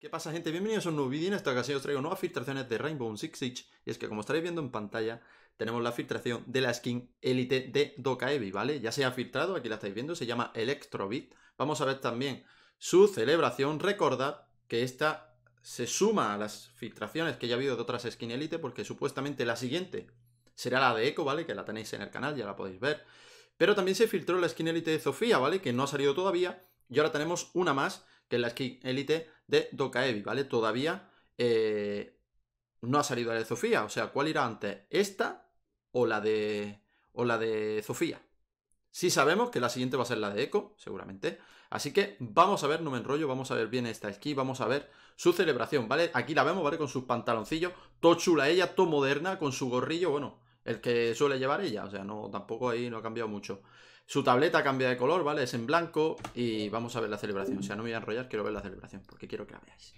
¿Qué pasa gente? Bienvenidos a un nuevo vídeo. En esta ocasión os traigo nuevas filtraciones de Rainbow Six Siege. Y es que como estaréis viendo en pantalla, tenemos la filtración de la skin Elite de Evi, ¿vale? Ya se ha filtrado, aquí la estáis viendo, se llama Electrobit. Vamos a ver también su celebración. Recordad que esta se suma a las filtraciones que ya ha habido de otras skin Elite, porque supuestamente la siguiente será la de Echo, ¿vale? Que la tenéis en el canal, ya la podéis ver. Pero también se filtró la skin Elite de Sofía, ¿vale? Que no ha salido todavía. Y ahora tenemos una más que es la skin élite de Evi, ¿vale? Todavía eh, no ha salido la de Sofía, o sea, ¿cuál irá antes? ¿Esta o la de, o la de Sofía? Sí sabemos que la siguiente va a ser la de Eco, seguramente. Así que vamos a ver, no me enrollo, vamos a ver bien esta esquí, vamos a ver su celebración, ¿vale? Aquí la vemos, ¿vale? Con sus pantaloncillos, todo chula ella, todo moderna, con su gorrillo, bueno, el que suele llevar ella, o sea, no, tampoco ahí no ha cambiado mucho. Su tableta cambia de color, ¿vale? Es en blanco y vamos a ver la celebración. O sea, no me voy a enrollar, quiero ver la celebración porque quiero que la veáis.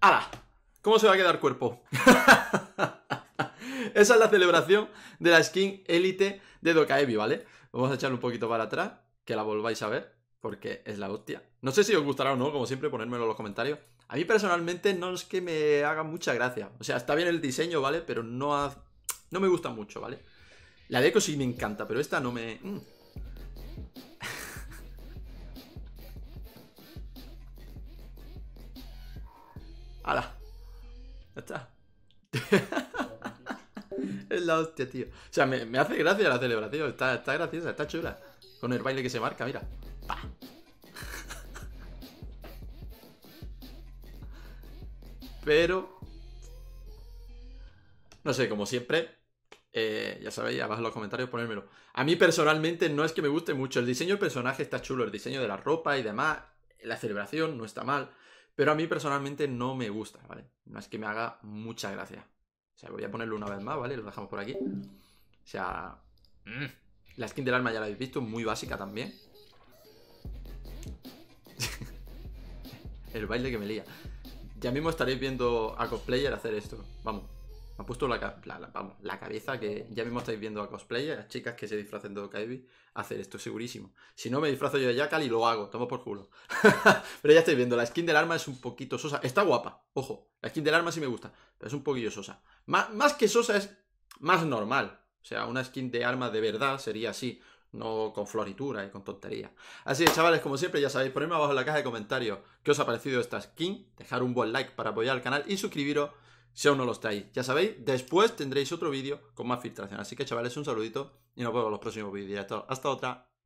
¡Hala! ¿Cómo se va a quedar cuerpo? Esa es la celebración de la skin élite de Dokaebi, ¿vale? Vamos a echar un poquito para atrás, que la volváis a ver, porque es la hostia. No sé si os gustará o no, como siempre, ponérmelo en los comentarios. A mí personalmente no es que me haga mucha gracia. O sea, está bien el diseño, ¿vale? Pero no, no me gusta mucho, ¿vale? La deco sí me encanta, pero esta no me... Mm. ¡Hala! Ya está. hostia, O sea, me, hace gracia la celebración. Está, está, graciosa, está chula. Con el baile que se marca, mira. Pero. No sé, como siempre. Eh, ya sabéis, abajo en los comentarios ponérmelo. A mí personalmente no es que me guste mucho. El diseño del personaje está chulo, el diseño de la ropa y demás. La celebración no está mal. Pero a mí personalmente no me gusta, ¿vale? No es que me haga mucha gracia. O sea, voy a ponerlo una vez más, ¿vale? Lo dejamos por aquí. O sea... Mm, la skin del arma ya la habéis visto, muy básica también. El baile que me lía. Ya mismo estaréis viendo a cosplayer hacer esto. Vamos. Me ha puesto la, la, cabeza que ya mismo estáis viendo a cosplay, a chicas que se disfracen de Okaibi, hacer esto, segurísimo. Si no me disfrazo yo de Jackal y lo hago, tomo por culo. pero ya estáis viendo, la skin del arma es un poquito sosa. Está guapa, ojo, la skin del arma sí me gusta, pero es un poquillo sosa. más que sosa es más normal. O sea, una skin de arma de verdad sería así, no con floritura y con tontería. Así que chavales, como siempre ya sabéis, ponedme abajo en la caja de comentarios qué os ha parecido esta skin, dejar un buen like para apoyar al canal y suscribiros si aún no lo estáis. Ya sabéis, después tendréis otro vídeo con más filtración. Así que chavales, un saludito y nos vemos en los próximos vídeos. Hasta otra.